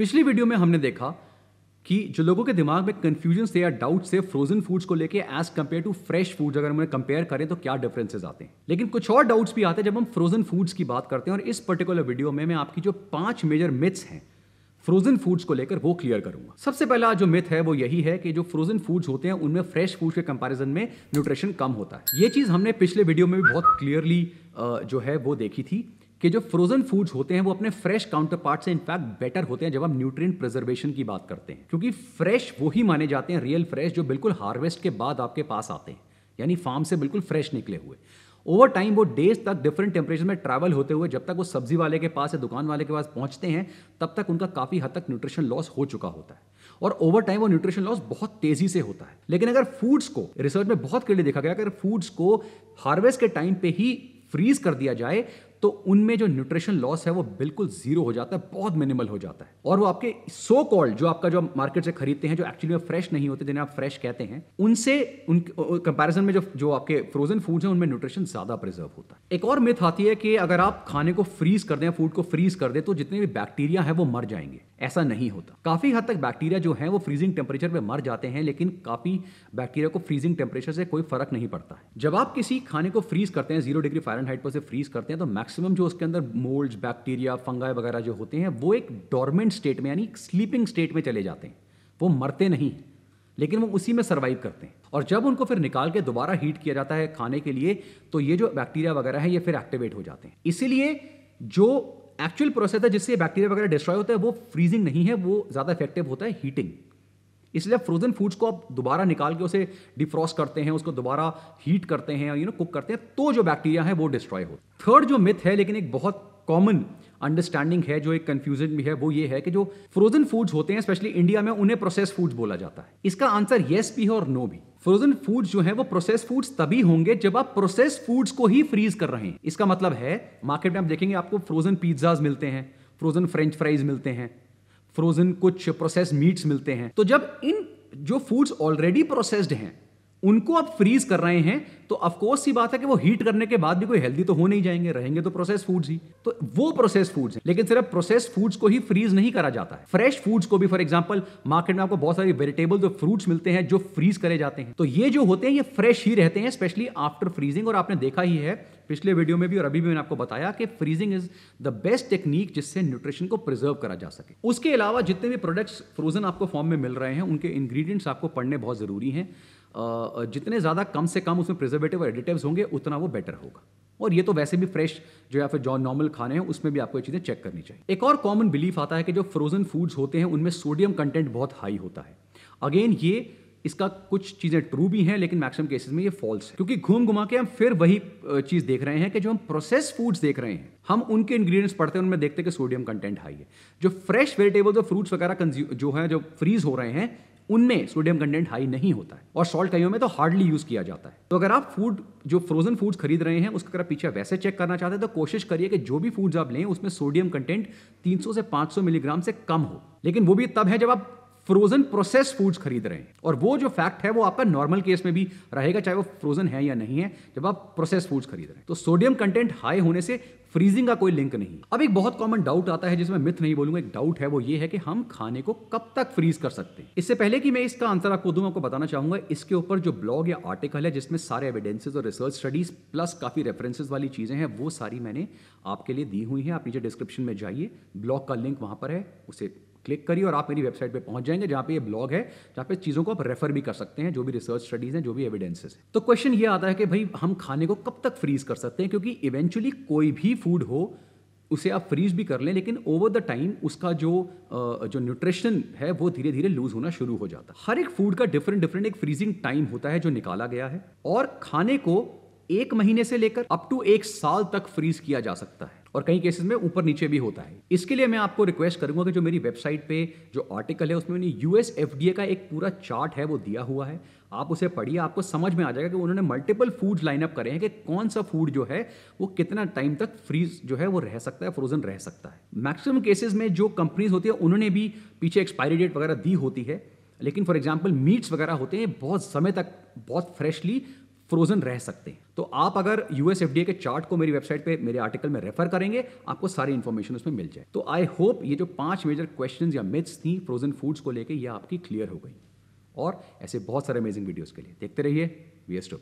पिछली वीडियो में हमने देखा कि जो लोगों के दिमाग में कन्फ्यूजन से या डाउट से फ्रोजन फूड्स को लेके as compared to fresh foods अगर हमें कंपेयर करें तो क्या डिफरेंसेस आते हैं लेकिन कुछ और डाउट्स भी आते हैं जब हम फ्रोजन फूड्स की बात करते हैं और इस पर्टिकुलर वीडियो में मैं आपकी जो पांच मेजर मिथ्स हैं फ्रोजन फूड्स को लेकर वो क्लियर करूंगा सबसे पहला जो मिथ है वो यही है कि जो फ्रोजन फूड्स होते हैं उनमें फ्रेश फूड के कंपैरिजन में न्यूट्रिशन कम होता है ये चीज़ हमने पिछले वीडियो में भी बहुत क्लियरली जो है वो देखी थी कि जो फ्रोजन फूड्स होते हैं वो अपने फ्रेश काउंटर पार्ट से इनफैक्ट बेटर होते हैं जब हम न्यूट्रिएंट प्रिजर्वेशन की बात करते हैं क्योंकि फ्रेश वो ही माने जाते हैं रियल फ्रेश जो बिल्कुल हार्वेस्ट के बाद आपके पास आते हैं यानी फार्म से बिल्कुल फ्रेश निकले हुए ओवर टाइम वो डेज तक डिफरेंट टेम्परेचर में ट्रैवल होते हुए जब तक वो सब्जी वाले के पास या दुकान वाले के पास पहुंचते हैं तब तक उनका काफ़ी हद तक न्यूट्रिशन लॉस हो चुका होता है और ओवर टाइम वो न्यूट्रिशन लॉस बहुत तेजी से होता है लेकिन अगर फूड्स को रिसर्च में बहुत क्लियर देखा गया अगर फूड्स को हार्वेस्ट के टाइम पे ही फ्रीज कर दिया जाए तो उनमें जो न्यूट्रिशन लॉस है वो बिल्कुल जीरो हो जाता है बहुत मिनिमल हो जाता है और वो आपके सो so कॉल्ड जो आपका जो मार्केट से खरीदते हैं जो एक्चुअली में फ्रेश नहीं होते जिन्हें आप फ्रेश कहते हैं उनसे उन कंपैरिजन में जो जो आपके फ्रोजन फूड्स हैं उनमें न्यूट्रिशन ज्यादा प्रिजर्व होता है एक और मिथ आती है कि अगर आप खाने को फ्रीज कर दें फूड को फ्रीज कर दें तो जितने भी बैक्टीरिया है वो मर जाएंगे ऐसा नहीं होता काफी हद तक बैक्टीरिया जो है वो फ्रीजिंग टेम्परेचर में मर जाते हैं लेकिन काफी बैक्टीरिया को फ्रीजिंग टेम्परेचर से कोई फर्क नहीं पड़ता है जब आप किसी खाने को फ्रीज करते हैं जीरो डिग्री फायर पर से फ्रीज करते हैं तो मैक्स मैक्सिमम जो उसके अंदर मोल्ड बैक्टीरिया फंगाई वगैरह जो होते हैं वो एक डॉर्मेंट स्टेट में यानी स्लीपिंग स्टेट में चले जाते हैं वो मरते नहीं लेकिन वो उसी में सर्वाइव करते हैं और जब उनको फिर निकाल के दोबारा हीट किया जाता है खाने के लिए तो ये जो बैक्टीरिया वगैरह है ये फिर एक्टिवेट हो जाते हैं इसीलिए जो एक्चुअल प्रोसेस है जिससे बैक्टीरिया वगैरह डिस्ट्रॉय होता है वो फ्रीजिंग नहीं है वो ज़्यादा इफेक्टिव होता है हीटिंग इसलिए फ्रोजन फूड्स को आप दोबारा निकाल के उसे डिफ्रॉस्ट करते हैं उसको दोबारा हीट करते हैं यू नो कुक करते हैं तो जो बैक्टीरिया है वो डिस्ट्रॉय हो थर्ड जो मिथ है लेकिन एक बहुत कॉमन अंडरस्टैंडिंग है जो एक कंफ्यूजन भी है वो ये है कि जो फ्रोजन फूड्स होते हैं स्पेशली इंडिया में उन्हें प्रोसेस फूड्स बोला जाता है इसका आंसर येस भी है और नो भी फ्रोजन फूड्स जो है वो प्रोसेस फूड्स तभी होंगे जब आप प्रोसेस फूड्स को ही फ्रीज कर रहे हैं इसका मतलब है मार्केट में आप देखेंगे आपको फ्रोजन पिज्जाज मिलते हैं फ्रोजन फ्रेंच फ्राइज मिलते हैं फ्रोजन कुछ प्रोसेस मीट्स मिलते हैं तो जब इन जो फूड्स ऑलरेडी प्रोसेस्ड हैं उनको आप फ्रीज कर रहे हैं तो अफकोर्स सी बात है कि वो हीट करने के बाद भी कोई हेल्दी तो हो नहीं जाएंगे रहेंगे तो प्रोसेस फूड्स ही तो वो प्रोसेस फूड्स हैं लेकिन सिर्फ प्रोसेस फूड्स को ही फ्रीज नहीं करा जाता है फ्रेश फूड्स को भी फॉर एग्जाम्पल मार्केट में आपको बहुत सारी वेजिटेबल जो फ्रूट्स मिलते हैं जो फ्रीज करे जाते हैं तो ये जो होते हैं ये फ्रेश ही रहते हैं स्पेशली आफ्टर फ्रीजिंग और आपने देखा ही है पिछले वीडियो में भी और अभी भी मैंने आपको बताया कि freezing is the best technique जिससे न्यूट्रिशन को प्रिजर्व करा जा सके उसके अलावा जितने भी प्रोडक्ट्स फ्रोजन आपको फॉर्म में मिल रहे हैं उनके इंग्रेडिएंट्स आपको पढ़ने बहुत जरूरी हैं जितने ज़्यादा कम से कम उसमें प्रिजर्वेटिव और एडिटिव्स होंगे उतना वो बेटर होगा और ये तो वैसे भी फ्रेश जो या फिर जो नॉर्मल खाने हैं उसमें भी आपको ये चीज़ें चेक करनी चाहिए एक और कॉमन बिलीफ आता है कि जो फ्रोजन फूड्स होते हैं उनमें सोडियम कंटेंट बहुत हाई होता है अगेन ये इसका कुछ चीज़ें ट्रू भी हैं लेकिन मैक्सिमम केसेस में ये फॉल्स है क्योंकि घूम घुमा के हम फिर वही चीज़ देख रहे हैं कि जो हम प्रोसेस फूड्स देख रहे हैं हम उनके इंग्रेडिएंट्स पढ़ते हैं उनमें देखते हैं कि सोडियम कंटेंट हाई है जो फ्रेश वेजिटेबल्स और फ्रूट्स वगैरह जो है जो फ्रीज हो रहे हैं उनमें सोडियम कंटेंट हाई नहीं होता है और सॉल्ट कईयों में तो हार्डली यूज किया जाता है तो अगर आप फूड जो फ्रोजन फूड्स खरीद रहे हैं उसका अगर पीछे वैसे चेक करना चाहते हैं तो कोशिश करिए कि जो भी फूड्स आप लें उसमें सोडियम कंटेंट 300 से 500 मिलीग्राम से कम हो लेकिन वो भी तब है जब आप फ्रोजन प्रोसेस फूड्स खरीद रहे हैं और वो जो फैक्ट है वो आपका नॉर्मल केस में भी रहेगा चाहे वो फ्रोजन है या नहीं है जब आप प्रोसेस फूड्स खरीद रहे हैं तो सोडियम कंटेंट हाई होने से फ्रीजिंग का कोई लिंक नहीं अब एक बहुत कॉमन डाउट आता है जिसमें मिथ नहीं बोलूंगा एक डाउट है वो ये है कि हम खाने को कब तक फ्रीज कर सकते हैं इससे पहले कि मैं इसका आंसर आपको दूं आपको बताना चाहूंगा इसके ऊपर जो ब्लॉग या आर्टिकल है जिसमें सारे एविडेंसेस और रिसर्च स्टडीज प्लस काफी रेफरेंसेज वाली चीजें हैं वो सारी मैंने आपके लिए दी हुई है आप नीचे डिस्क्रिप्शन में जाइए ब्लॉग का लिंक वहां पर है उसे क्लिक करिए और आप मेरी वेबसाइट पे पहुंच जाएंगे जहां पे ये ब्लॉग है जहां पे चीज़ों को आप रेफर भी कर सकते हैं जो भी रिसर्च स्टडीज़ हैं जो भी एविडेंसेस हैं तो क्वेश्चन ये आता है कि भाई हम खाने को कब तक फ्रीज कर सकते हैं क्योंकि इवेंचुअली कोई भी फूड हो उसे आप फ्रीज भी कर लें लेकिन ओवर द टाइम उसका जो जो न्यूट्रिशन है वो धीरे धीरे लूज होना शुरू हो जाता है हर एक फूड का डिफरेंट डिफरेंट एक फ्रीजिंग टाइम होता है जो निकाला गया है और खाने को एक महीने से लेकर अप टू एक साल तक फ्रीज किया जा सकता है और कई केसेस में ऊपर नीचे भी होता है इसके लिए मैं आपको रिक्वेस्ट करूंगा कि जो मेरी वेबसाइट पे जो आर्टिकल है उसमें मैंने यूएस एफ का एक पूरा चार्ट है वो दिया हुआ है आप उसे पढ़िए आपको समझ में आ जाएगा कि उन्होंने मल्टीपल फूड लाइनअप करे हैं कि कौन सा फूड जो है वो कितना टाइम तक फ्रीज जो है वो रह सकता है फ्रोजन रह सकता है मैक्सिमम केसेस में जो कंपनीज होती है उन्होंने भी पीछे एक्सपायरी डेट वगैरह दी होती है लेकिन फॉर एग्जाम्पल मीट्स वगैरह होते हैं बहुत समय तक बहुत फ्रेशली फ्रोजन रह सकते हैं तो आप अगर यूएस एफडीए के चार्ट को मेरी वेबसाइट पे मेरे आर्टिकल में रेफर करेंगे आपको सारी इन्फॉर्मेशन उसमें मिल जाए तो आई होप ये जो पांच मेजर क्वेश्चन या मिथ्स थी फ्रोजन फूड्स को लेकर यह आपकी क्लियर हो गई और ऐसे बहुत सारे अमेजिंग वीडियोज के लिए देखते रहिए वी एस